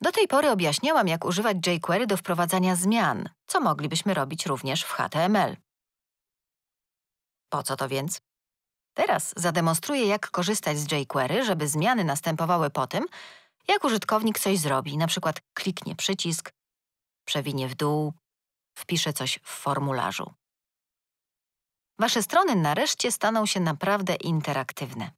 Do tej pory objaśniałam, jak używać jQuery do wprowadzania zmian, co moglibyśmy robić również w HTML. Po co to więc? Teraz zademonstruję, jak korzystać z jQuery, żeby zmiany następowały po tym, jak użytkownik coś zrobi, na przykład kliknie przycisk, przewinie w dół, wpisze coś w formularzu. Wasze strony nareszcie staną się naprawdę interaktywne.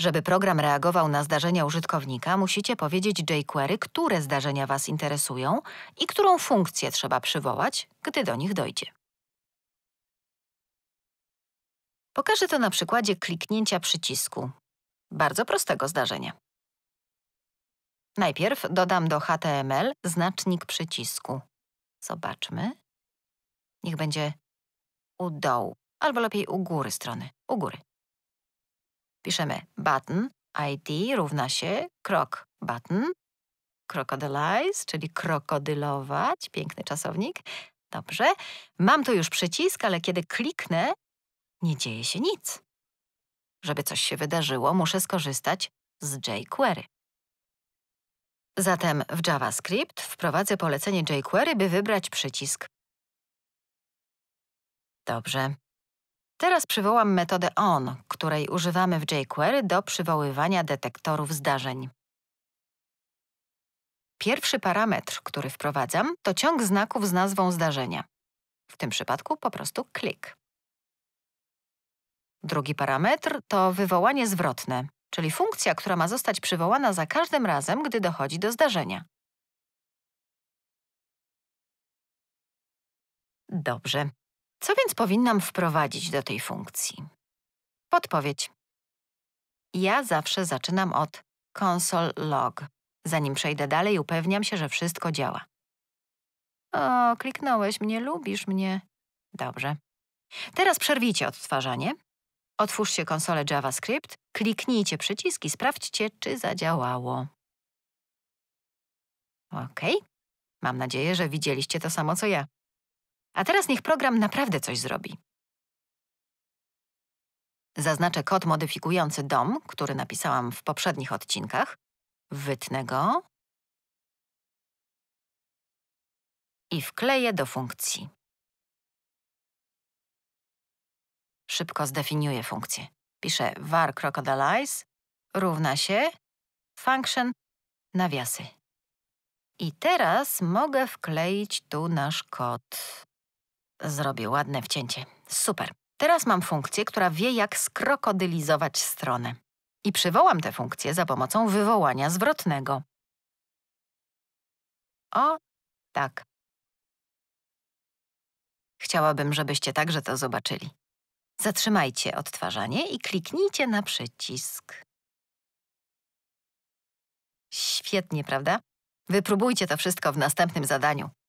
Żeby program reagował na zdarzenia użytkownika, musicie powiedzieć jQuery, które zdarzenia Was interesują i którą funkcję trzeba przywołać, gdy do nich dojdzie. Pokażę to na przykładzie kliknięcia przycisku. Bardzo prostego zdarzenia. Najpierw dodam do HTML znacznik przycisku. Zobaczmy. Niech będzie u dołu, albo lepiej u góry strony, u góry. Piszemy button, ID równa się krok button, crocodilize, czyli krokodylować, piękny czasownik. Dobrze, mam tu już przycisk, ale kiedy kliknę, nie dzieje się nic. Żeby coś się wydarzyło, muszę skorzystać z jQuery. Zatem w JavaScript wprowadzę polecenie jQuery, by wybrać przycisk. Dobrze. Teraz przywołam metodę ON, której używamy w jQuery do przywoływania detektorów zdarzeń. Pierwszy parametr, który wprowadzam, to ciąg znaków z nazwą zdarzenia. W tym przypadku po prostu klik. Drugi parametr to wywołanie zwrotne, czyli funkcja, która ma zostać przywołana za każdym razem, gdy dochodzi do zdarzenia. Dobrze. Co więc powinnam wprowadzić do tej funkcji? Podpowiedź. Ja zawsze zaczynam od console log, zanim przejdę dalej upewniam się, że wszystko działa. O, kliknąłeś mnie, lubisz mnie. Dobrze. Teraz przerwijcie odtwarzanie. Otwórzcie konsolę JavaScript, kliknijcie przycisk i sprawdźcie, czy zadziałało. OK. Mam nadzieję, że widzieliście to samo co ja. A teraz niech program naprawdę coś zrobi. Zaznaczę kod modyfikujący dom, który napisałam w poprzednich odcinkach. Wytnę go i wkleję do funkcji. Szybko zdefiniuję funkcję. Piszę var crocodilize równa się function nawiasy. I teraz mogę wkleić tu nasz kod. Zrobię ładne wcięcie. Super. Teraz mam funkcję, która wie, jak skrokodylizować stronę. I przywołam tę funkcję za pomocą wywołania zwrotnego. O, tak. Chciałabym, żebyście także to zobaczyli. Zatrzymajcie odtwarzanie i kliknijcie na przycisk. Świetnie, prawda? Wypróbujcie to wszystko w następnym zadaniu.